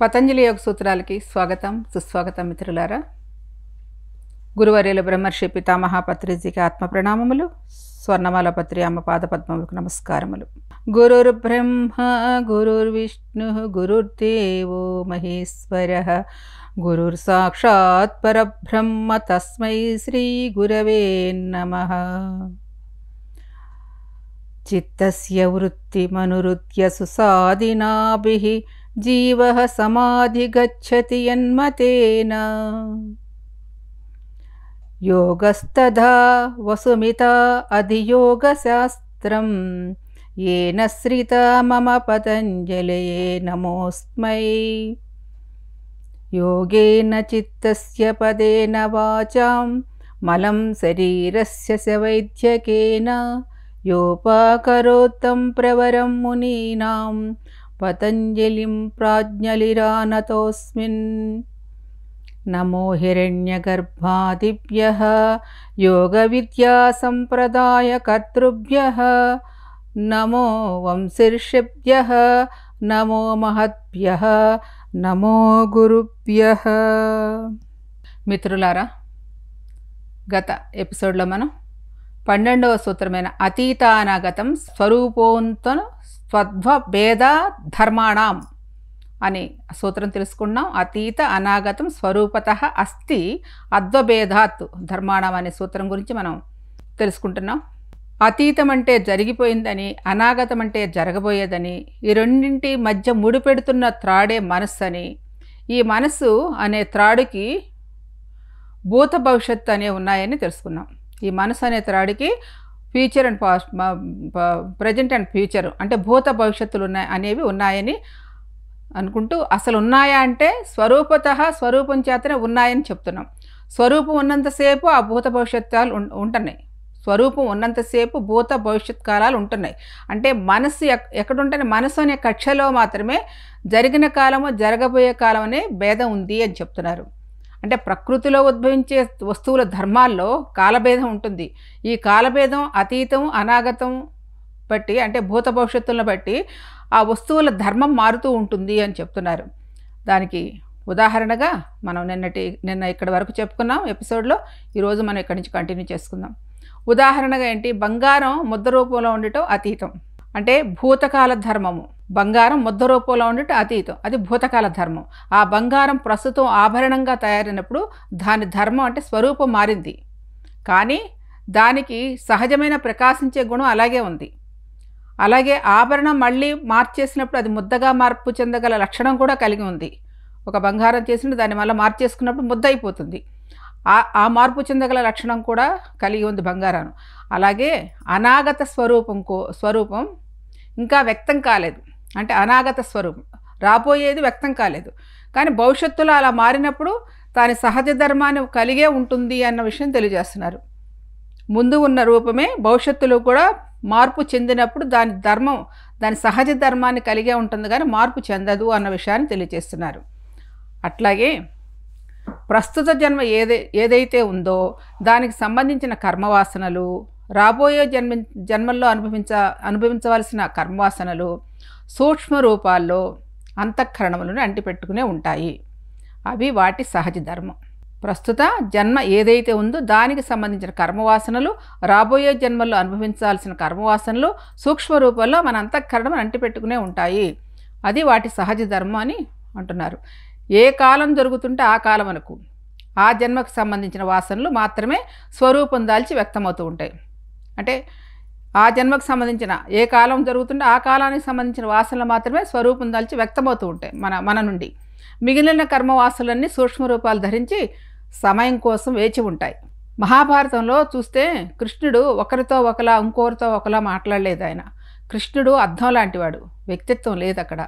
పతంజలి యోగ సూత్రాలకి స్వాగతం సుస్వాగతం మిత్రులారా గురువర్యుల బ్రహ్మర్షి పితామహాపత్రిజీకి ఆత్మ ప్రణామములు స్వర్ణమాల పత్రి అమ్మ పద్మములకు నమస్కారములు గురుర్బ్రహ్మ బ్రహ్మ గురుర్విష్ణు గురుర్దేవో మహేశ్వర గురుర్ సాక్షాత్ పరబ్రహ్మ తస్మై శ్రీ గురవే నమ చిత్తస్య వృత్తిమనురుద్య సుసాదినాభి जीवः समाधिगच्छति यन्मतेन योगस्तधा वसुमिता अधियोगशास्त्रं येन श्रिता मम पतञ्जलये नमोऽस्मै योगेन चित्तस्य पदेन वाचां मलं शरीरस्य च वैद्यकेन योपाकरोत्तं प्रवरं मुनीनाम् पतञ्जलिं प्राज्ञलिरानतोऽस्मिन् नमो हिरण्यगर्भादिभ्यः योगविद्यासम्प्रदायकर्तृभ्यः नमो वंशीर्षिभ्यः नमो महद्भ्यः नमो गुरुभ्यः मित्रुलारा गत एपिसोड्ल मनो सूत्रमेन अतीतानागतं स्वरूपोन्तन స్వద్వభేద ధర్మాణం అని సూత్రం తెలుసుకున్నాం అతీత అనాగతం స్వరూపత అస్థి అద్వభేదాత్ ధర్మాణం అనే సూత్రం గురించి మనం తెలుసుకుంటున్నాం అతీతం అంటే జరిగిపోయిందని అనాగతం అంటే జరగబోయేదని ఈ రెండింటి మధ్య ముడిపెడుతున్న త్రాడే మనస్సు అని ఈ మనస్సు అనే త్రాడుకి భూత భవిష్యత్తు అనే ఉన్నాయని తెలుసుకున్నాం ఈ మనసు అనే త్రాడికి future and past present and future అంటే భూత భవిష్యత్తులు ఉన్నాయి అనేవి ఉన్నాయని అనుకుంటూ అసలు ఉన్నాయా అంటే స్వరూపత స్వరూపం చేతనే ఉన్నాయని చెప్తున్నాం స్వరూపం ఉన్నంతసేపు ఆ భూత భవిష్యత్కాలు ఉంటున్నాయి స్వరూపం ఉన్నంతసేపు భూత భవిష్యత్ కాలాలు ఉంటున్నాయి అంటే మనసు ఎక్కడుంటే మనసు అనే కక్షలో మాత్రమే జరిగిన కాలము జరగబోయే కాలం అనే భేదం ఉంది అని చెప్తున్నారు అంటే ప్రకృతిలో ఉద్భవించే వస్తువుల ధర్మాల్లో కాలభేదం ఉంటుంది ఈ కాలభేదం అతీతం అనాగతం బట్టి అంటే భూత భవిష్యత్తులను బట్టి ఆ వస్తువుల ధర్మం మారుతూ ఉంటుంది అని చెప్తున్నారు దానికి ఉదాహరణగా మనం నిన్నటి నిన్న ఇక్కడ వరకు చెప్పుకున్నాం ఎపిసోడ్లో ఈరోజు మనం ఇక్కడి నుంచి కంటిన్యూ చేసుకుందాం ఉదాహరణగా ఏంటి బంగారం ముద్ద రూపంలో ఉండటం అతీతం అంటే భూతకాల ధర్మము బంగారం ముద్ద రూపంలో ఉండటం అతీతం అది భూతకాల ధర్మం ఆ బంగారం ప్రస్తుతం ఆభరణంగా తయారైనప్పుడు దాని ధర్మం అంటే స్వరూపం మారింది కానీ దానికి సహజమైన ప్రకాశించే గుణం అలాగే ఉంది అలాగే ఆభరణం మళ్ళీ మార్చేసినప్పుడు అది ముద్దగా మార్పు చెందగల లక్షణం కూడా కలిగి ఉంది ఒక బంగారం చేసిన దాన్ని మళ్ళీ మార్చేసుకున్నప్పుడు ముద్ద అయిపోతుంది ఆ మార్పు చెందగల లక్షణం కూడా కలిగి ఉంది బంగారాన్ని అలాగే అనాగత స్వరూపం కో స్వరూపం ఇంకా వ్యక్తం కాలేదు అంటే అనాగత స్వరూపం రాబోయేది వ్యక్తం కాలేదు కానీ భవిష్యత్తులో అలా మారినప్పుడు తాని సహజ ధర్మాన్ని కలిగే ఉంటుంది అన్న విషయం తెలియజేస్తున్నారు ముందు ఉన్న రూపమే భవిష్యత్తులో కూడా మార్పు చెందినప్పుడు దాని ధర్మం దాని సహజ ధర్మాన్ని కలిగే ఉంటుంది కానీ మార్పు చెందదు అన్న విషయాన్ని తెలియజేస్తున్నారు అట్లాగే ప్రస్తుత జన్మ ఏదై ఏదైతే ఉందో దానికి సంబంధించిన కర్మవాసనలు రాబోయే జన్మ జన్మల్లో అనుభవించ అనుభవించవలసిన కర్మవాసనలు సూక్ష్మ రూపాల్లో అంతఃకరణములను అంటిపెట్టుకునే ఉంటాయి అవి వాటి సహజ ధర్మం ప్రస్తుత జన్మ ఏదైతే ఉందో దానికి సంబంధించిన కర్మవాసనలు రాబోయే జన్మల్లో అనుభవించాల్సిన కర్మవాసనలు సూక్ష్మ రూపంలో మన అంతఃకరణం అంటిపెట్టుకునే ఉంటాయి అది వాటి సహజ ధర్మం అని అంటున్నారు ఏ కాలం జరుగుతుంటే ఆ కాలం అనుకు ఆ జన్మకు సంబంధించిన వాసనలు మాత్రమే స్వరూపం దాల్చి వ్యక్తమవుతూ ఉంటాయి అంటే ఆ జన్మకు సంబంధించిన ఏ కాలం జరుగుతుంటే ఆ కాలానికి సంబంధించిన వాసనలు మాత్రమే స్వరూపం దాల్చి వ్యక్తమవుతూ ఉంటాయి మన మన నుండి మిగిలిన కర్మవాసులన్నీ సూక్ష్మ రూపాలు ధరించి సమయం కోసం వేచి ఉంటాయి మహాభారతంలో చూస్తే కృష్ణుడు ఒకరితో ఒకలా ఇంకోరితో ఒకలా మాట్లాడలేదు ఆయన కృష్ణుడు అర్థం లాంటివాడు వ్యక్తిత్వం లేదు అక్కడ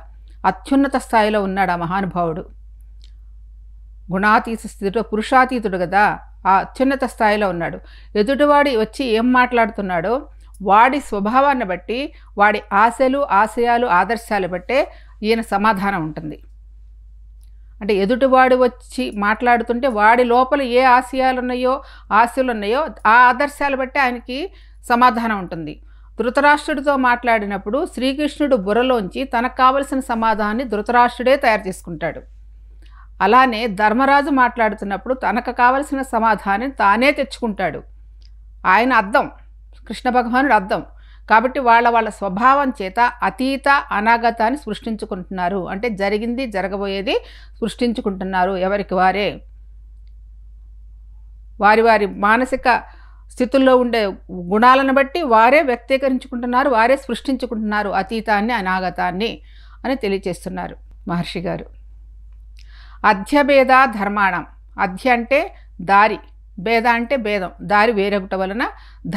అత్యున్నత స్థాయిలో ఉన్నాడు ఆ మహానుభావుడు గుణాతీత స్థితిలో పురుషాతీతుడు కదా ఆ అత్యున్నత స్థాయిలో ఉన్నాడు ఎదుటివాడి వచ్చి ఏం మాట్లాడుతున్నాడో వాడి స్వభావాన్ని బట్టి వాడి ఆశలు ఆశయాలు ఆదర్శాలు బట్టే ఈయన సమాధానం ఉంటుంది అంటే ఎదుటివాడు వచ్చి మాట్లాడుతుంటే వాడి లోపల ఏ ఆశయాలు ఉన్నాయో ఆశలు ఉన్నాయో ఆ ఆదర్శాలు బట్టి ఆయనకి సమాధానం ఉంటుంది ధృతరాష్ట్రుడితో మాట్లాడినప్పుడు శ్రీకృష్ణుడు బుర్రలోంచి తనకు కావలసిన సమాధానాన్ని ధృతరాష్ట్రుడే తయారు చేసుకుంటాడు అలానే ధర్మరాజు మాట్లాడుతున్నప్పుడు తనకు కావలసిన సమాధానాన్ని తానే తెచ్చుకుంటాడు ఆయన అర్థం కృష్ణ భగవానుడు అర్థం కాబట్టి వాళ్ళ వాళ్ళ స్వభావం చేత అతీత అనాగతాన్ని సృష్టించుకుంటున్నారు అంటే జరిగింది జరగబోయేది సృష్టించుకుంటున్నారు ఎవరికి వారే వారి వారి మానసిక స్థితుల్లో ఉండే గుణాలను బట్టి వారే వ్యక్తీకరించుకుంటున్నారు వారే సృష్టించుకుంటున్నారు అతీతాన్ని అనాగతాన్ని అని తెలియచేస్తున్నారు మహర్షి గారు అధ్యభేద ధర్మాణం అధ్య అంటే దారి భేద అంటే భేదం దారి వేరగుట వలన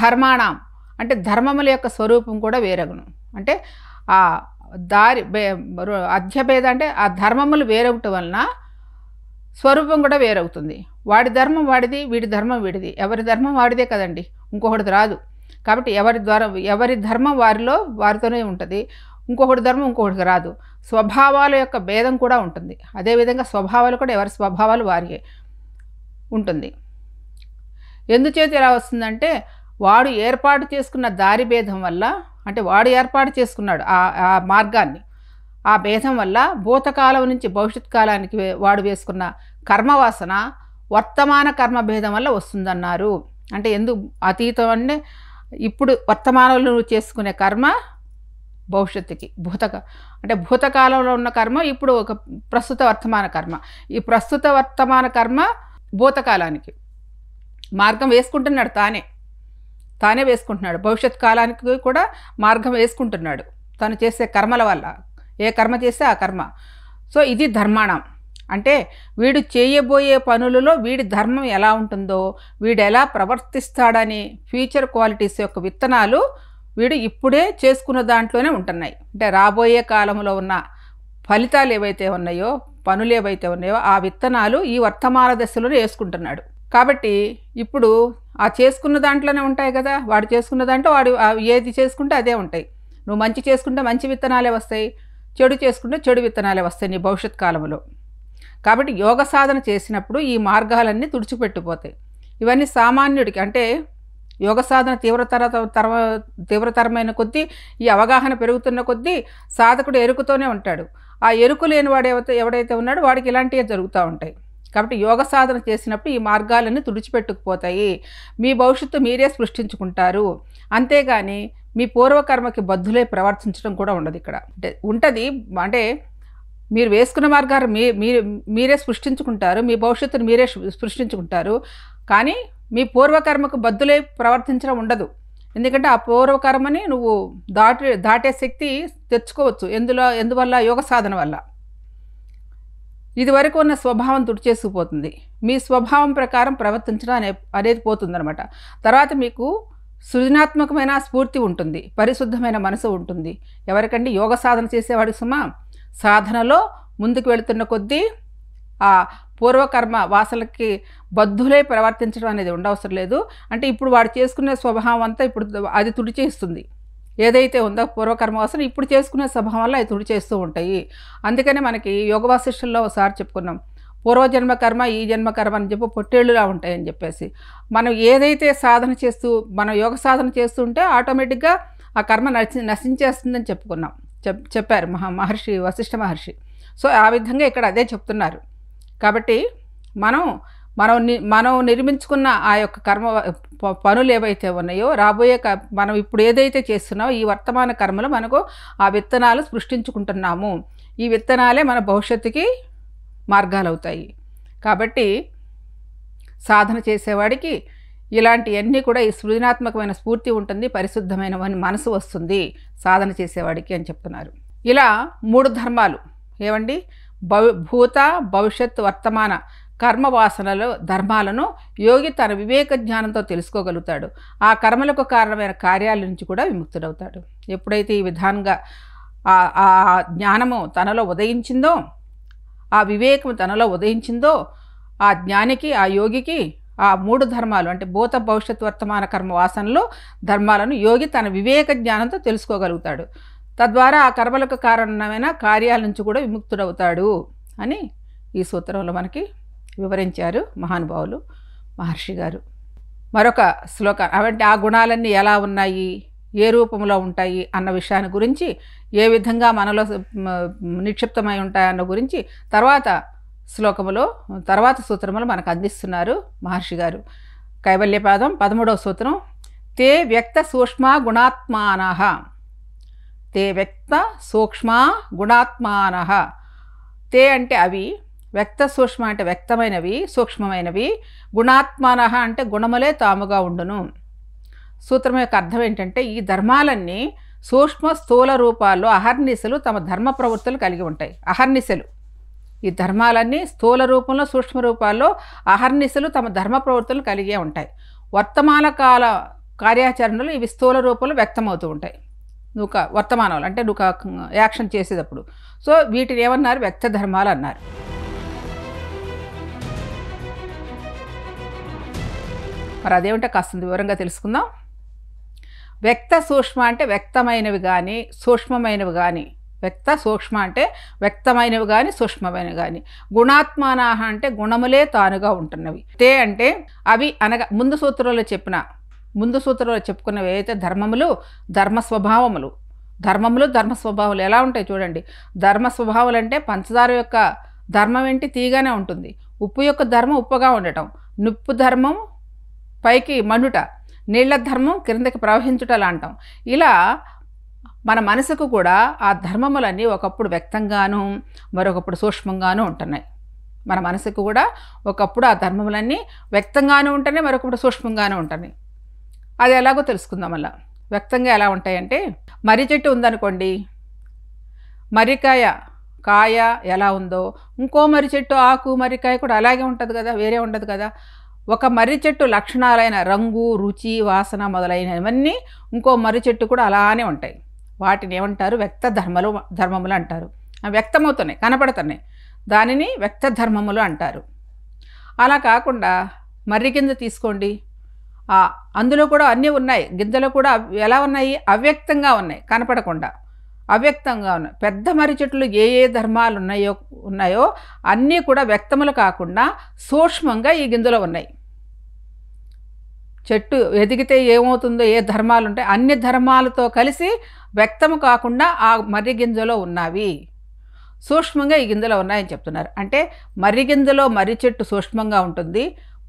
ధర్మాణం అంటే ధర్మముల యొక్క స్వరూపం కూడా వేరగును అంటే ఆ దారి అధ్యభేద అంటే ఆ ధర్మములు వేరగుట వలన స్వరూపం కూడా వేరవుతుంది వాడి ధర్మం వాడిది వీడి ధర్మం వీడిది ఎవరి ధర్మం వాడిదే కదండి ఇంకొకటి రాదు కాబట్టి ఎవరి ద్వారా ఎవరి ధర్మం వారిలో వారితోనే ఉంటుంది ఇంకొకటి ధర్మం ఇంకొకటికి రాదు స్వభావాల యొక్క భేదం కూడా ఉంటుంది అదేవిధంగా స్వభావాలు కూడా ఎవరి స్వభావాలు వారి ఉంటుంది ఎందుచేత ఇలా వస్తుందంటే వాడు ఏర్పాటు చేసుకున్న దారి భేదం వల్ల అంటే వాడు ఏర్పాటు చేసుకున్నాడు ఆ మార్గాన్ని ఆ భేదం వల్ల భూతకాలం నుంచి భవిష్యత్ కాలానికి వాడు వేసుకున్న కర్మవాసన వర్తమాన కర్మ భేదం వల్ల వస్తుందన్నారు అంటే ఎందుకు అతీతం అంటే ఇప్పుడు వర్తమానంలో చేసుకునే కర్మ భవిష్యత్తుకి భూతక అంటే భూతకాలంలో ఉన్న కర్మ ఇప్పుడు ఒక ప్రస్తుత వర్తమాన కర్మ ఈ ప్రస్తుత వర్తమాన కర్మ భూతకాలానికి మార్గం వేసుకుంటున్నాడు తానే తానే వేసుకుంటున్నాడు భవిష్యత్ కాలానికి కూడా మార్గం వేసుకుంటున్నాడు తను చేసే కర్మల వల్ల ఏ కర్మ చేస్తే ఆ కర్మ సో ఇది ధర్మాణం అంటే వీడు చేయబోయే పనులలో వీడి ధర్మం ఎలా ఉంటుందో వీడు ఎలా ప్రవర్తిస్తాడని ఫ్యూచర్ క్వాలిటీస్ యొక్క విత్తనాలు వీడు ఇప్పుడే చేసుకున్న దాంట్లోనే ఉంటున్నాయి అంటే రాబోయే కాలంలో ఉన్న ఫలితాలు ఏవైతే ఉన్నాయో పనులు ఏవైతే ఉన్నాయో ఆ విత్తనాలు ఈ వర్తమాన దశలోనే వేసుకుంటున్నాడు కాబట్టి ఇప్పుడు ఆ చేసుకున్న దాంట్లోనే ఉంటాయి కదా వాడు చేసుకున్న దాంట్లో వాడు ఏది చేసుకుంటే అదే ఉంటాయి నువ్వు మంచి చేసుకుంటే మంచి విత్తనాలే వస్తాయి చెడు చేసుకుంటే చెడు విత్తనాలే వస్తాయి నీ భవిష్యత్ కాలంలో కాబట్టి యోగ సాధన చేసినప్పుడు ఈ మార్గాలన్నీ తుడిచిపెట్టిపోతాయి ఇవన్నీ సామాన్యుడికి అంటే యోగ సాధన తీవ్రతర తర్వ తీవ్రతరమైన కొద్దీ ఈ అవగాహన పెరుగుతున్న కొద్దీ సాధకుడు ఎరుకుతోనే ఉంటాడు ఆ ఎరుకు లేని వాడు ఎవరైతే ఉన్నాడో వాడికి ఇలాంటివి జరుగుతూ ఉంటాయి కాబట్టి యోగ సాధన చేసినప్పుడు ఈ మార్గాలన్నీ తుడిచిపెట్టుకుపోతాయి మీ భవిష్యత్తు మీరే సృష్టించుకుంటారు అంతేగాని మీ పూర్వకర్మకి బద్దులే ప్రవర్తించడం కూడా ఉండదు ఇక్కడ అంటే ఉంటుంది అంటే మీరు వేసుకున్న మార్గాలు మీ మీరే సృష్టించుకుంటారు మీ భవిష్యత్తును మీరే సృష్టించుకుంటారు కానీ మీ పూర్వకర్మకు బద్దులే ప్రవర్తించడం ఉండదు ఎందుకంటే ఆ పూర్వకర్మని నువ్వు దాటి దాటే శక్తి తెచ్చుకోవచ్చు ఎందులో ఎందువల్ల యోగ సాధన వల్ల ఇదివరకు ఉన్న స్వభావం తుడిచేసుకుపోతుంది మీ స్వభావం ప్రకారం ప్రవర్తించడం అనే అనేది పోతుందనమాట తర్వాత మీకు సృజనాత్మకమైన స్ఫూర్తి ఉంటుంది పరిశుద్ధమైన మనసు ఉంటుంది ఎవరికండి యోగ సాధన చేసేవాడు సుమా సాధనలో ముందుకు వెళుతున్న కొద్దీ ఆ పూర్వకర్మ వాసలకి బద్ధులే ప్రవర్తించడం అనేది ఉండవసరం లేదు అంటే ఇప్పుడు వాడు చేసుకునే స్వభావం అంతా ఇప్పుడు అది తుడిచేస్తుంది ఏదైతే ఉందో పూర్వకర్మ వాసన ఇప్పుడు చేసుకునే స్వభావం వల్ల అవి తుడి చేస్తూ ఉంటాయి అందుకనే మనకి యోగ వాసిష్టంలో ఒకసారి చెప్పుకున్నాం పూర్వజన్మ కర్మ ఈ జన్మ కర్మ అని చెప్పి పొట్టేళ్ళులా ఉంటాయని చెప్పేసి మనం ఏదైతే సాధన చేస్తూ మనం యోగ సాధన చేస్తుంటే ఆటోమేటిక్గా ఆ కర్మ నశి నశించేస్తుందని చెప్పుకున్నాం చెప్ చెప్పారు మహా మహర్షి వశిష్ఠ మహర్షి సో ఆ విధంగా ఇక్కడ అదే చెప్తున్నారు కాబట్టి మనం మనం మనం నిర్మించుకున్న ఆ యొక్క కర్మ పనులు ఏవైతే ఉన్నాయో రాబోయే క మనం ఇప్పుడు ఏదైతే చేస్తున్నామో ఈ వర్తమాన కర్మలు మనకు ఆ విత్తనాలు సృష్టించుకుంటున్నాము ఈ విత్తనాలే మన భవిష్యత్తుకి మార్గాలు అవుతాయి కాబట్టి సాధన చేసేవాడికి ఇలాంటివన్నీ కూడా ఈ సృజనాత్మకమైన స్ఫూర్తి ఉంటుంది పరిశుద్ధమైన మనసు వస్తుంది సాధన చేసేవాడికి అని చెప్తున్నారు ఇలా మూడు ధర్మాలు ఏవండి భూత భవిష్యత్ వర్తమాన కర్మవాసనలు ధర్మాలను యోగి తన వివేక జ్ఞానంతో తెలుసుకోగలుగుతాడు ఆ కర్మలకు కారణమైన కార్యాల నుంచి కూడా విముక్తుడవుతాడు ఎప్పుడైతే ఈ విధానంగా ఆ జ్ఞానము తనలో ఉదయించిందో ఆ వివేకం తనలో ఉదయించిందో ఆ జ్ఞానికి ఆ యోగికి ఆ మూడు ధర్మాలు అంటే భూత భవిష్యత్ వర్తమాన కర్మ వాసనలు ధర్మాలను యోగి తన వివేక జ్ఞానంతో తెలుసుకోగలుగుతాడు తద్వారా ఆ కర్మలకు కారణమైన కార్యాల నుంచి కూడా విముక్తుడవుతాడు అని ఈ సూత్రంలో మనకి వివరించారు మహానుభావులు మహర్షి గారు మరొక శ్లోక అవంటే ఆ గుణాలన్నీ ఎలా ఉన్నాయి ఏ రూపంలో ఉంటాయి అన్న విషయాన్ని గురించి ఏ విధంగా మనలో నిక్షిప్తమై ఉంటాయన్న గురించి తర్వాత శ్లోకములో తర్వాత సూత్రములు మనకు అందిస్తున్నారు మహర్షి గారు కైవల్యపాదం పదమూడవ సూత్రం తే వ్యక్త సూక్ష్మ గుణాత్మాన తే వ్యక్త సూక్ష్మ గుణాత్మాన తే అంటే అవి వ్యక్త సూక్ష్మ అంటే వ్యక్తమైనవి సూక్ష్మమైనవి గుణాత్మాన అంటే గుణములే తాముగా ఉండును సూత్రం యొక్క అర్థం ఏంటంటే ఈ ధర్మాలన్నీ సూక్ష్మ స్థూల రూపాల్లో అహర్నిశలు తమ ధర్మ ప్రవృత్తులు కలిగి ఉంటాయి అహర్నిశలు ఈ ధర్మాలన్నీ స్థూల రూపంలో సూక్ష్మ రూపాల్లో అహర్నిశలు తమ ధర్మ ప్రవృత్తులు కలిగే ఉంటాయి వర్తమాన కాల కార్యాచరణలు ఇవి స్థూల రూపంలో వ్యక్తమవుతూ ఉంటాయి నువ్వు వర్తమానాలు అంటే నువ్వు యాక్షన్ చేసేటప్పుడు సో వీటిని ఏమన్నారు వ్యక్త ధర్మాలు అన్నారు మరి అదేమిటో కాస్త వివరంగా తెలుసుకుందాం వ్యక్త సూక్ష్మ అంటే వ్యక్తమైనవి కానీ సూక్ష్మమైనవి కానీ వ్యక్త సూక్ష్మ అంటే వ్యక్తమైనవి కానీ సూక్ష్మమైనవి కానీ గుణాత్మానాహ అంటే గుణములే తానుగా ఉంటున్నవి తే అంటే అవి అనగా ముందు సూత్రంలో చెప్పిన ముందు సూత్రంలో చెప్పుకున్నవి ఏవైతే ధర్మములు ధర్మ స్వభావములు ధర్మములు ధర్మ స్వభావాలు ఎలా ఉంటాయి చూడండి ధర్మ స్వభావాలు అంటే పంచదార యొక్క ధర్మం ఏంటి తీగానే ఉంటుంది ఉప్పు యొక్క ధర్మం ఉప్పుగా ఉండటం నిప్పు ధర్మం పైకి మండుట నీళ్ల ధర్మం క్రిందకి ప్రవహించుటలా అంటాం ఇలా మన మనసుకు కూడా ఆ ధర్మములన్నీ ఒకప్పుడు వ్యక్తంగాను మరొకప్పుడు సూక్ష్మంగాను ఉంటున్నాయి మన మనసుకు కూడా ఒకప్పుడు ఆ ధర్మములన్నీ వ్యక్తంగాను ఉంటున్నాయి మరొకప్పుడు సూక్ష్మంగానూ ఉంటున్నాయి అది ఎలాగో తెలుసుకుందాం అలా వ్యక్తంగా ఎలా ఉంటాయంటే మర్రి చెట్టు ఉందనుకోండి మర్రికాయ కాయ ఎలా ఉందో ఇంకో మర్రి చెట్టు ఆకు మర్రికాయ కూడా అలాగే ఉంటుంది కదా వేరే ఉండదు కదా ఒక మర్రి చెట్టు లక్షణాలైన రంగు రుచి వాసన మొదలైనవన్నీ ఇంకో మర్రి చెట్టు కూడా అలానే ఉంటాయి వాటిని ఏమంటారు వ్యక్త ధర్మలు ధర్మములు అంటారు వ్యక్తమవుతున్నాయి కనపడుతున్నాయి దానిని వ్యక్త ధర్మములు అంటారు అలా కాకుండా మర్రి గింజ తీసుకోండి అందులో కూడా అన్నీ ఉన్నాయి గింజలు కూడా ఎలా ఉన్నాయి అవ్యక్తంగా ఉన్నాయి కనపడకుండా అవ్యక్తంగా ఉన్నాయి పెద్ద మర్రి చెట్లు ఏ ఏ ధర్మాలు ఉన్నాయో ఉన్నాయో అన్నీ కూడా వ్యక్తములు కాకుండా సూక్ష్మంగా ఈ గింజలో ఉన్నాయి చెట్టు ఎదిగితే ఏమవుతుందో ఏ ధర్మాలు ఉంటాయి అన్ని ధర్మాలతో కలిసి వ్యక్తము కాకుండా ఆ మర్రి గింజలో ఉన్నవి సూక్ష్మంగా ఈ గింజలో ఉన్నాయని చెప్తున్నారు అంటే మర్రి గింజలో మర్రి చెట్టు సూక్ష్మంగా ఉంటుంది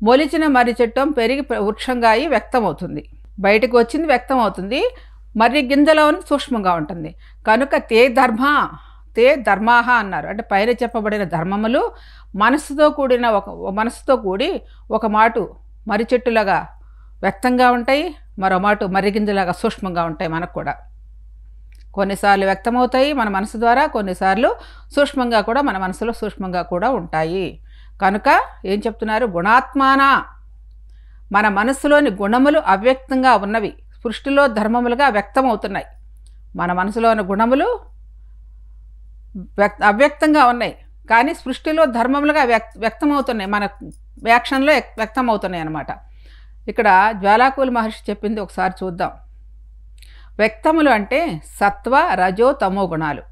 మొలిచిన మర్రి చెట్టు పెరిగి వృక్షంగా అయి వ్యక్తమవుతుంది బయటకు వచ్చింది వ్యక్తమవుతుంది మర్రి గింజలో సూక్ష్మంగా ఉంటుంది కనుక తే ధర్మ తే ధర్మాహ అన్నారు అంటే పైన చెప్పబడిన ధర్మములు మనసుతో కూడిన ఒక మనసుతో కూడి ఒక మాటు మర్రి చెట్టులాగా వ్యక్తంగా ఉంటాయి మరో మాట మర్రిగింజలాగా సూక్ష్మంగా ఉంటాయి మనకు కూడా కొన్నిసార్లు వ్యక్తమవుతాయి మన మనసు ద్వారా కొన్నిసార్లు సూక్ష్మంగా కూడా మన మనసులో సూక్ష్మంగా కూడా ఉంటాయి కనుక ఏం చెప్తున్నారు గుణాత్మాన మన మనసులోని గుణములు అవ్యక్తంగా ఉన్నవి సృష్టిలో ధర్మములుగా వ్యక్తమవుతున్నాయి మన మనసులోని గుణములు వ్యక్త అవ్యక్తంగా ఉన్నాయి కానీ సృష్టిలో ధర్మములుగా వ్యక్ వ్యక్తమవుతున్నాయి మన వ్యాక్షన్లో వ్యక్తమవుతున్నాయి అన్నమాట ఇక్కడ జ్వాలాకుల మహర్షి చెప్పింది ఒకసారి చూద్దాం వ్యక్తములు అంటే సత్వ రజో తమో గుణాలు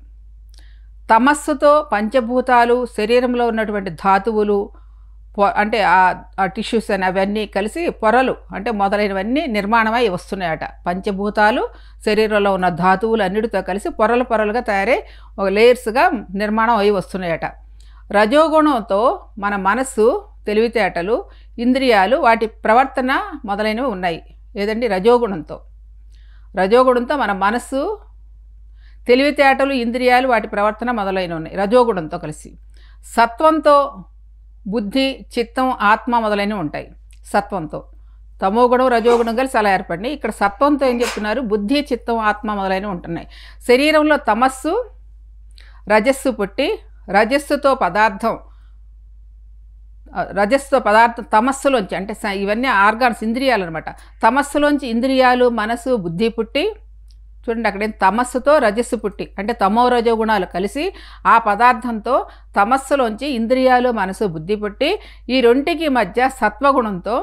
తమస్సుతో పంచభూతాలు శరీరంలో ఉన్నటువంటి ధాతువులు అంటే ఆ టిష్యూస్ అని అవన్నీ కలిసి పొరలు అంటే మొదలైనవన్నీ నిర్మాణమై వస్తున్నాయట పంచభూతాలు శరీరంలో ఉన్న ధాతువులు అన్నిటితో కలిసి పొరలు పొరలుగా తయారై ఒక లేయర్స్గా నిర్మాణం అయి వస్తున్నాయట రజోగుణంతో మన మనస్సు తెలివితేటలు ఇంద్రియాలు వాటి ప్రవర్తన మొదలైనవి ఉన్నాయి ఏదండి రజోగుణంతో రజోగుణంతో మన మనస్సు తెలివితేటలు ఇంద్రియాలు వాటి ప్రవర్తన మొదలైనవి ఉన్నాయి రజోగుణంతో కలిసి సత్వంతో బుద్ధి చిత్తం ఆత్మ మొదలైనవి ఉంటాయి సత్వంతో తమోగుణం రజోగుణం కలిసి అలా ఏర్పడినాయి ఇక్కడ సత్వంతో ఏం చెప్తున్నారు బుద్ధి చిత్తం ఆత్మ మొదలైనవి ఉంటున్నాయి శరీరంలో తమస్సు రజస్సు పుట్టి రజస్సుతో పదార్థం రజస్వ పదార్థం తమస్సులోంచి అంటే ఇవన్నీ ఆర్గాన్స్ ఇంద్రియాలు అనమాట తమస్సులోంచి ఇంద్రియాలు మనసు బుద్ధి పుట్టి చూడండి అక్కడ తమస్సుతో రజస్సు పుట్టి అంటే తమో రజో గుణాలు కలిసి ఆ పదార్థంతో తమస్సులోంచి ఇంద్రియాలు మనసు బుద్ధి పుట్టి ఈ రెంటికి మధ్య సత్వగుణంతో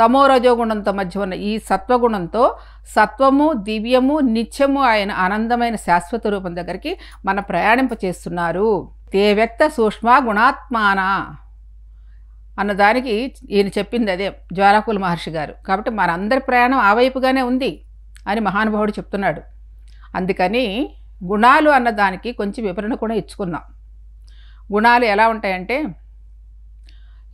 తమో గుణంతో మధ్య ఉన్న ఈ సత్వగుణంతో సత్వము దివ్యము నిత్యము ఆయన ఆనందమైన శాశ్వత రూపం దగ్గరికి మన ప్రయాణింప చేస్తున్నారు తే వ్యక్త సూక్ష్మ గుణాత్మాన అన్నదానికి ఈయన చెప్పింది అదే జ్వాలాకుల మహర్షి గారు కాబట్టి మనందరి ప్రయాణం ఆ వైపుగానే ఉంది అని మహానుభావుడు చెప్తున్నాడు అందుకని గుణాలు అన్నదానికి కొంచెం వివరణ కూడా ఇచ్చుకున్నాం గుణాలు ఎలా ఉంటాయంటే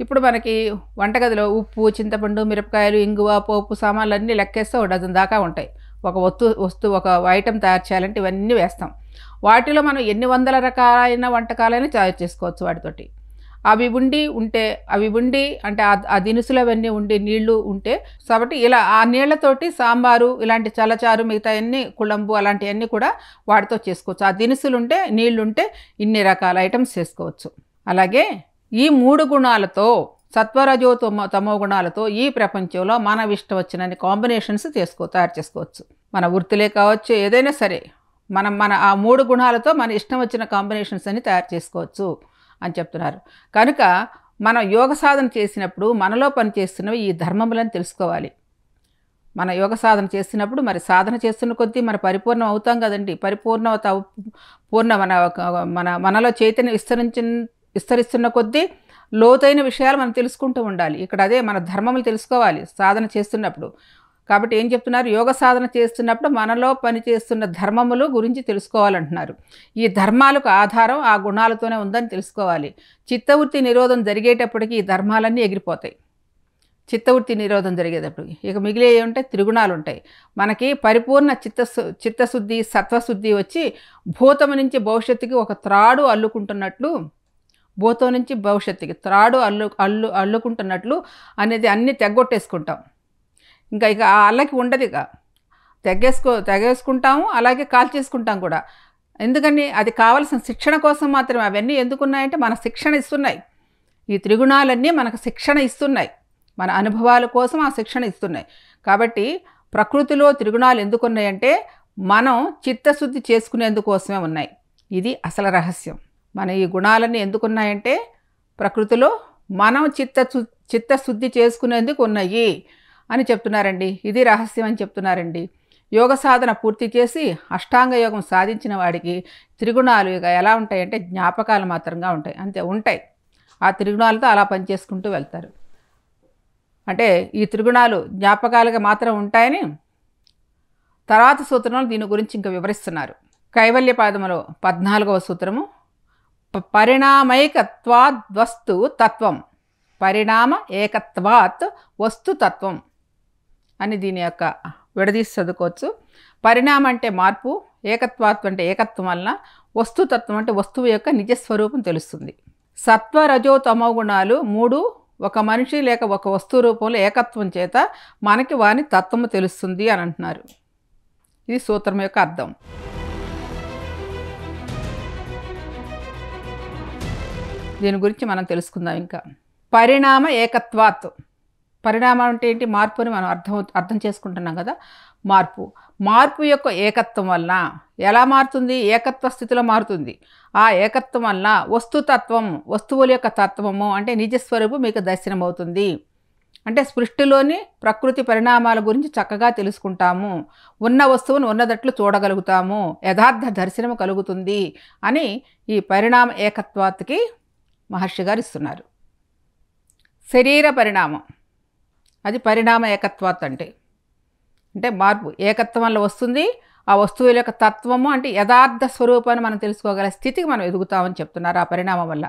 ఇప్పుడు మనకి వంటగదిలో ఉప్పు చింతపండు మిరపకాయలు ఇంగువ పోపు సామాన్లు అన్నీ లెక్కేస్తే ఒక డజన్ దాకా ఉంటాయి ఒక వస్తు వస్తువు ఒక ఐటెం తయారు చేయాలంటే ఇవన్నీ వేస్తాం వాటిలో మనం ఎన్ని వందల రకాలైన వంటకాలైనా తయారు చేసుకోవచ్చు వాటితోటి అవి ఉండి ఉంటే అవి ఉండి అంటే ఆ దినుసులు అవన్నీ ఉండి నీళ్లు ఉంటే కాబట్టి ఇలా ఆ నీళ్లతోటి సాంబారు ఇలాంటి చలచారు మిగతా అన్ని కుళంబు అలాంటివన్నీ కూడా వాటితో చేసుకోవచ్చు ఆ దినుసులు ఉంటే నీళ్లుంటే ఇన్ని రకాల ఐటమ్స్ చేసుకోవచ్చు అలాగే ఈ మూడు గుణాలతో సత్వరజో తమో తమో గుణాలతో ఈ ప్రపంచంలో మన ఇష్టం వచ్చినన్ని కాంబినేషన్స్ చేసుకో తయారు చేసుకోవచ్చు మన వృత్తిలే కావచ్చు ఏదైనా సరే మనం మన ఆ మూడు గుణాలతో మన ఇష్టం వచ్చిన కాంబినేషన్స్ అని తయారు చేసుకోవచ్చు అని చెప్తున్నారు కనుక మనం యోగ సాధన చేసినప్పుడు మనలో పనిచేస్తున్నవి ఈ ధర్మములని తెలుసుకోవాలి మన యోగ సాధన చేసినప్పుడు మరి సాధన చేస్తున్న కొద్దీ మన పరిపూర్ణం అవుతాం కదండి పరిపూర్ణత పూర్ణ మన మన మనలో చైతన్యం విస్తరించిన విస్తరిస్తున్న కొద్దీ లోతైన విషయాలు మనం తెలుసుకుంటూ ఉండాలి ఇక్కడ అదే మన ధర్మములు తెలుసుకోవాలి సాధన చేస్తున్నప్పుడు కాబట్టి ఏం చెప్తున్నారు యోగ సాధన చేస్తున్నప్పుడు మనలో పనిచేస్తున్న ధర్మములు గురించి తెలుసుకోవాలంటున్నారు ఈ ధర్మాలకు ఆధారం ఆ గుణాలతోనే ఉందని తెలుసుకోవాలి చిత్తవృత్తి నిరోధం జరిగేటప్పటికి ఈ ధర్మాలన్నీ ఎగిరిపోతాయి చిత్తవృత్తి నిరోధం జరిగేటప్పుడు ఇక మిగిలే ఉంటాయి త్రిగుణాలు ఉంటాయి మనకి పరిపూర్ణ చిత్తశు చిత్తశుద్ధి సత్వశుద్ధి వచ్చి భూతం నుంచి భవిష్యత్తుకి ఒక త్రాడు అల్లుకుంటున్నట్లు భూతం నుంచి భవిష్యత్తుకి త్రాడు అల్లు అల్లు అల్లుకుంటున్నట్లు అనేది అన్నీ తెగ్గొట్టేసుకుంటాం ఇంకా ఇక అల్లకి ఉండదు ఇక తెగేసుకో తెగేసుకుంటాము అలాగే కాల్ చేసుకుంటాం కూడా ఎందుకని అది కావలసిన శిక్షణ కోసం మాత్రమే అవన్నీ ఎందుకున్నాయంటే మన శిక్షణ ఇస్తున్నాయి ఈ త్రిగుణాలన్నీ మనకు శిక్షణ ఇస్తున్నాయి మన అనుభవాల కోసం ఆ శిక్షణ ఇస్తున్నాయి కాబట్టి ప్రకృతిలో త్రిగుణాలు ఎందుకున్నాయంటే మనం చిత్తశుద్ధి చేసుకునేందుకోసమే ఉన్నాయి ఇది అసలు రహస్యం మన ఈ గుణాలన్నీ ఎందుకున్నాయంటే ప్రకృతిలో మనం చిత్త చిత్తశుద్ధి చేసుకునేందుకు ఉన్నాయి అని చెప్తున్నారండి ఇది రహస్యం అని చెప్తున్నారండి యోగ సాధన పూర్తి చేసి అష్టాంగ యోగం సాధించిన వాడికి త్రిగుణాలు ఇక ఎలా ఉంటాయంటే జ్ఞాపకాలు మాత్రంగా ఉంటాయి అంతే ఉంటాయి ఆ త్రిగుణాలతో అలా పనిచేసుకుంటూ వెళ్తారు అంటే ఈ త్రిగుణాలు జ్ఞాపకాలుగా మాత్రం ఉంటాయని తర్వాత సూత్రంలో దీని గురించి ఇంకా వివరిస్తున్నారు కైవల్య పాదములో పద్నాలుగవ సూత్రము పరిణామైకత్వాద్వస్తు తత్వం పరిణామ ఏకత్వాత్ వస్తుతత్వం అని దీని యొక్క విడదీసి చదువుకోవచ్చు పరిణామం అంటే మార్పు ఏకత్వాత్వం అంటే ఏకత్వం వలన వస్తుతత్వం అంటే వస్తువు యొక్క నిజస్వరూపం తెలుస్తుంది సత్వ రజో తమో గుణాలు మూడు ఒక మనిషి లేక ఒక వస్తువు రూపంలో ఏకత్వం చేత మనకి వాని తత్వము తెలుస్తుంది అని అంటున్నారు ఇది సూత్రం యొక్క అర్థం దీని గురించి మనం తెలుసుకుందాం ఇంకా పరిణామ ఏకత్వాత్వం పరిణామం అంటే ఏంటి మార్పు అని మనం అర్థం అర్థం చేసుకుంటున్నాం కదా మార్పు మార్పు యొక్క ఏకత్వం వలన ఎలా మారుతుంది ఏకత్వ స్థితిలో మారుతుంది ఆ ఏకత్వం వలన వస్తుతత్వం వస్తువుల యొక్క తత్వము అంటే నిజస్వరూపు మీకు దర్శనం అవుతుంది అంటే సృష్టిలోని ప్రకృతి పరిణామాల గురించి చక్కగా తెలుసుకుంటాము ఉన్న వస్తువును ఉన్నదట్లు చూడగలుగుతాము యథార్థ దర్శనం కలుగుతుంది అని ఈ పరిణామ ఏకత్వాతికి మహర్షి గారు ఇస్తున్నారు శరీర పరిణామం అది పరిణామ ఏకత్వాత్ అంటే అంటే మార్పు ఏకత్వం వల్ల వస్తుంది ఆ వస్తువుల యొక్క తత్వము అంటే యథార్థ స్వరూపాన్ని మనం తెలుసుకోగల స్థితికి మనం ఎదుగుతామని చెప్తున్నారు ఆ పరిణామం వల్ల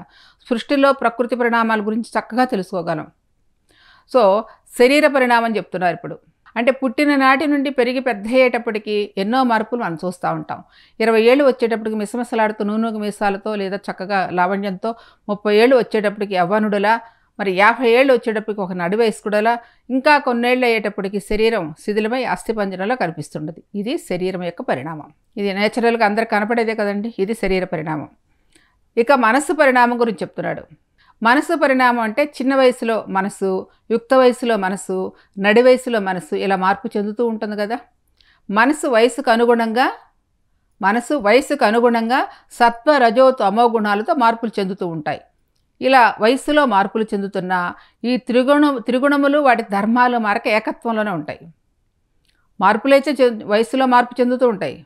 సృష్టిలో ప్రకృతి పరిణామాల గురించి చక్కగా తెలుసుకోగలం సో శరీర పరిణామం చెప్తున్నారు ఇప్పుడు అంటే పుట్టిన నాటి నుండి పెరిగి పెద్ద అయ్యేటప్పటికి ఎన్నో మార్పులు మనం చూస్తూ ఉంటాం ఇరవై ఏళ్ళు వచ్చేటప్పటికి మిసమిసలాడుతూ నూనె మీసాలతో లేదా చక్కగా లావణ్యంతో ముప్పై ఏళ్ళు వచ్చేటప్పటికి అవ్వనుడులా మరి యాభై ఏళ్ళు వచ్చేటప్పటికి ఒక నడివయసు కూడా ఇంకా కొన్నేళ్ళు అయ్యేటప్పటికి శరీరం శిథిలమై అస్థిపంజనలో కనిపిస్తుండదు ఇది శరీరం యొక్క పరిణామం ఇది నేచురల్గా అందరు కనపడేదే కదండి ఇది శరీర పరిణామం ఇక మనస్సు పరిణామం గురించి చెప్తున్నాడు మనసు పరిణామం అంటే చిన్న వయసులో మనసు యుక్త వయసులో మనసు నడి వయసులో మనసు ఇలా మార్పు చెందుతూ ఉంటుంది కదా మనసు వయసుకు అనుగుణంగా మనసు వయసుకు అనుగుణంగా సత్వ రజో తమో గుణాలతో మార్పులు చెందుతూ ఉంటాయి ఇలా వయస్సులో మార్పులు చెందుతున్న ఈ త్రిగుణ త్రిగుణములు వాటి ధర్మాలు మారక ఏకత్వంలోనే ఉంటాయి మార్పులైతే వయస్సులో మార్పు చెందుతూ ఉంటాయి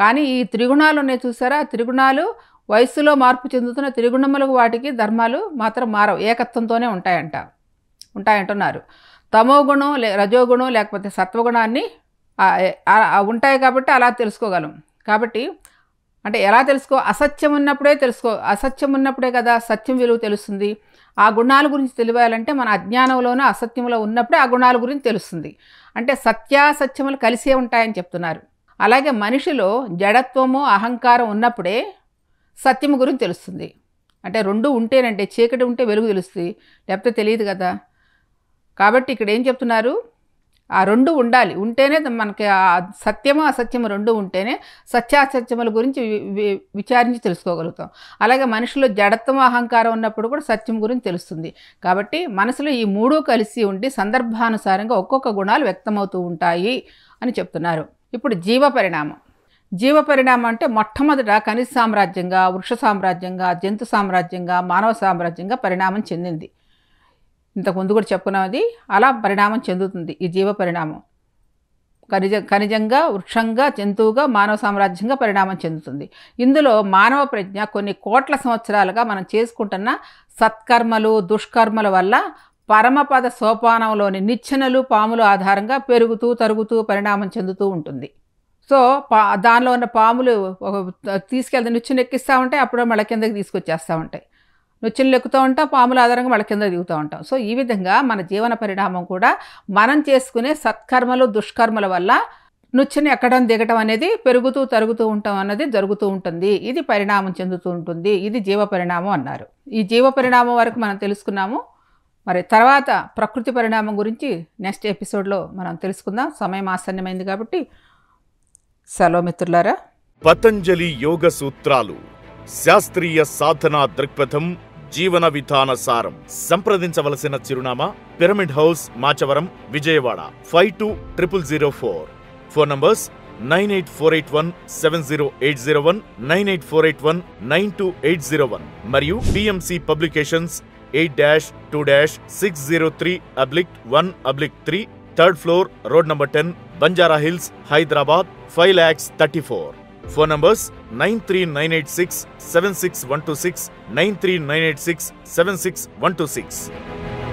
కానీ ఈ త్రిగుణాలు ఉన్నాయి చూసారా త్రిగుణాలు వయస్సులో మార్పు చెందుతున్న త్రిగుణములకు వాటికి ధర్మాలు మాత్రం మారవు ఏకత్వంతోనే ఉంటాయంట ఉంటాయంటున్నారు తమోగుణం లే రజోగుణం లేకపోతే సత్వగుణాన్ని ఉంటాయి కాబట్టి అలా తెలుసుకోగలం కాబట్టి అంటే ఎలా తెలుసుకో అసత్యం ఉన్నప్పుడే తెలుసుకో అసత్యం ఉన్నప్పుడే కదా సత్యం విలువ తెలుస్తుంది ఆ గుణాల గురించి తెలియాలంటే మన అజ్ఞానంలోనూ అసత్యంలో ఉన్నప్పుడే ఆ గుణాల గురించి తెలుస్తుంది అంటే సత్యాసత్యములు కలిసే ఉంటాయని చెప్తున్నారు అలాగే మనిషిలో జడత్వము అహంకారం ఉన్నప్పుడే సత్యం గురించి తెలుస్తుంది అంటే రెండు ఉంటేనంటే చీకటి ఉంటే వెలుగు తెలుస్తుంది లేకపోతే తెలియదు కదా కాబట్టి ఇక్కడ ఏం చెప్తున్నారు ఆ రెండు ఉండాలి ఉంటేనే మనకి ఆ సత్యము అసత్యము రెండు ఉంటేనే సత్యాసత్యముల గురించి విచారించి తెలుసుకోగలుగుతాం అలాగే మనుషులు జడత్వం అహంకారం ఉన్నప్పుడు కూడా సత్యం గురించి తెలుస్తుంది కాబట్టి మనసులో ఈ మూడు కలిసి ఉండి సందర్భానుసారంగా ఒక్కొక్క గుణాలు వ్యక్తమవుతూ ఉంటాయి అని చెప్తున్నారు ఇప్పుడు జీవ పరిణామం జీవ పరిణామం అంటే మొట్టమొదట ఖనిజ సామ్రాజ్యంగా వృక్ష సామ్రాజ్యంగా జంతు సామ్రాజ్యంగా మానవ సామ్రాజ్యంగా పరిణామం చెందింది ఇంతకుముందు కూడా చెప్పుకున్నది అలా పరిణామం చెందుతుంది ఈ జీవ పరిణామం ఖనిజ ఖనిజంగా వృక్షంగా జంతువుగా మానవ సామ్రాజ్యంగా పరిణామం చెందుతుంది ఇందులో మానవ ప్రజ్ఞ కొన్ని కోట్ల సంవత్సరాలుగా మనం చేసుకుంటున్న సత్కర్మలు దుష్కర్మల వల్ల పరమపద సోపానంలోని నిచ్చెనలు పాముల ఆధారంగా పెరుగుతూ తరుగుతూ పరిణామం చెందుతూ ఉంటుంది సో పా దానిలో ఉన్న పాములు తీసుకెళ్తే నిచ్చెన ఎక్కిస్తూ ఉంటాయి అప్పుడు మళ్ళీ కిందకి తీసుకొచ్చేస్తూ ఉంటాయి నొచ్చులు లెక్కుతూ ఉంటాం పాముల ఆధారంగా వాళ్ళ కింద దిగుతూ ఉంటాం సో ఈ విధంగా మన జీవన పరిణామం కూడా మనం చేసుకునే సత్కర్మలు దుష్కర్మల వల్ల నుచ్చని ఎక్కడం దిగటం అనేది పెరుగుతూ తరుగుతూ ఉంటాం అన్నది జరుగుతూ ఉంటుంది ఇది పరిణామం చెందుతూ ఉంటుంది ఇది జీవ పరిణామం అన్నారు ఈ జీవ పరిణామం వరకు మనం తెలుసుకున్నాము మరి తర్వాత ప్రకృతి పరిణామం గురించి నెక్స్ట్ ఎపిసోడ్లో మనం తెలుసుకుందాం సమయం ఆసన్నమైంది కాబట్టి సెలవు మిత్రులారా పతంజలి యోగ సూత్రాలు శాస్త్రీయ సాధనా దృక్పథం జీవన విధాన సారం సంప్రదించవలసిన చిరునామా pyramid house Machavaram Vijayawada five two triple zero four phone numbers nine eight four eight one seven zero eight zero one nine eight four eight one nine two eight zero one మరియు PMC publications eight dash two dash six zero three oblique one oblique three third floor road number ten Banjara hills Hyderabad five lakhs thirty four Phone numbers 93986 76126, 93986 76126.